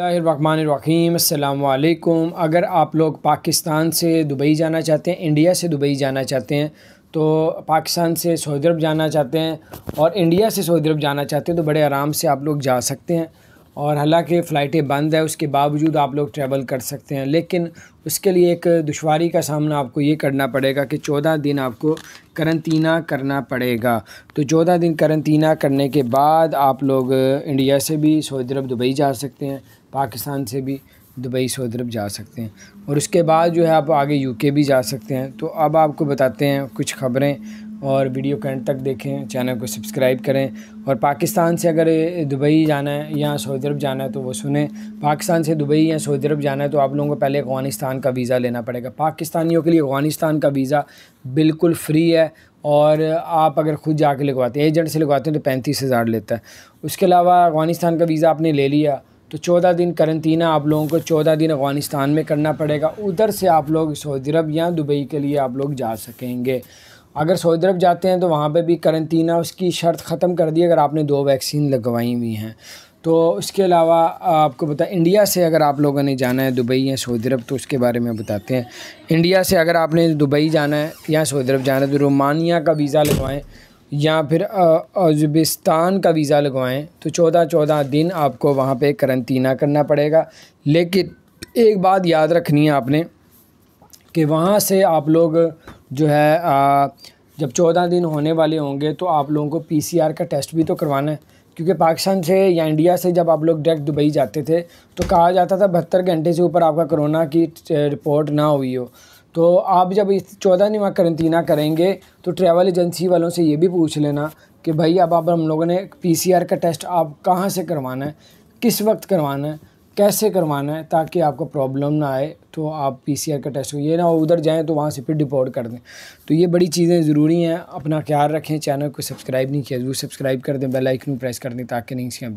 अल्लाम अगर आप लोग पाकिस्तान से दुबई जाना चाहते हैं इंडिया से दुबई जाना चाहते हैं तो पाकिस्तान से सऊदी अरब जाना चाहते हैं और इंडिया से सऊदी अरब जाना चाहते हैं तो बड़े आराम से आप लोग जा सकते हैं और हालांकि फ़्लाइटें बंद है उसके बावजूद आप लोग ट्रैवल कर सकते हैं लेकिन उसके लिए एक दुशारी का सामना आपको ये करना पड़ेगा कि चौदह दिन आपको करंतना करना पड़ेगा तो चौदह दिन करंतना करने के बाद आप लोग इंडिया से भी सऊदी अरब दुबई जा सकते हैं पाकिस्तान से भी दुबई सऊदी अरब जा सकते हैं और उसके बाद जो है आप आगे यूके भी जा सकते हैं तो अब आपको बताते हैं कुछ खबरें और वीडियो कैंट तक देखें चैनल को सब्सक्राइब करें और पाकिस्तान से अगर दुबई जाना है या सऊदी अरब जाना है तो वो सुने पाकिस्तान से दुबई या सऊदी अरब जाना है तो आप लोगों को पहले अफ़गानिस्तान का वीज़ा लेना पड़ेगा पाकिस्तानियों के लिए अफ़गानिस्तान का वीज़ा बिल्कुल फ्री है और आप अगर ख़ुद जा लगवाते हैं एजेंट से लगवाते हैं तो पैंतीस हज़ार लेता है उसके अलावा अफ़गानिस्तान का वीज़ा आपने ले लिया तो चौदह दिन करंतना आप लोगों को चौदह दिन अफ़गानिस्तान में करना पड़ेगा उधर से आप लोग सऊदी अरब या दुबई के लिए आप लोग जा सकेंगे अगर सऊदी अरब जाते हैं तो वहाँ पे भी करंतना उसकी शर्त ख़त्म कर दी अगर आपने दो वैक्सीन लगवाई हुई हैं तो उसके अलावा आपको बता इंडिया से अगर आप लोगों ने जाना है दुबई या सऊदी अरब तो उसके बारे में बताते हैं इंडिया से अगर आपने दुबई जाना है या सऊदी अरब जाना है तो रोमानिया का वीज़ा लगवाएँ या फिर उजबिस्तान का वीज़ा लगवाएं तो चौदह चौदह दिन आपको वहाँ पे करंटीना करना पड़ेगा लेकिन एक बात याद रखनी है आपने कि वहाँ से आप लोग जो है आ, जब चौदह दिन होने वाले होंगे तो आप लोगों को पीसीआर का टेस्ट भी तो करवाना है क्योंकि पाकिस्तान से या इंडिया से जब आप लोग डायरेक्ट दुबई जाते थे तो कहा जाता था बहत्तर घंटे से ऊपर आपका कोरोना की रिपोर्ट ना हुई हो तो आप जब इस चौदह दिन वहाँ करंतना करेंगे तो ट्रैवल एजेंसी वालों से ये भी पूछ लेना कि भाई अब आप हम लोगों ने पीसीआर का टेस्ट आप कहाँ से करवाना है किस वक्त करवाना है कैसे करवाना है ताकि आपको प्रॉब्लम ना आए तो आप पीसीआर का टेस्ट हो ये ना उधर जाएँ तो वहाँ से फिर डिपोर्ट कर दें तो ये बड़ी चीज़ें ज़रूरी हैं अपना ख्याल रखें चैनल को सब्सक्राइब नहीं किया जरूर सब्सक्राइब कर दें बेल आइकन प्रेस कर दें ताकि नहीं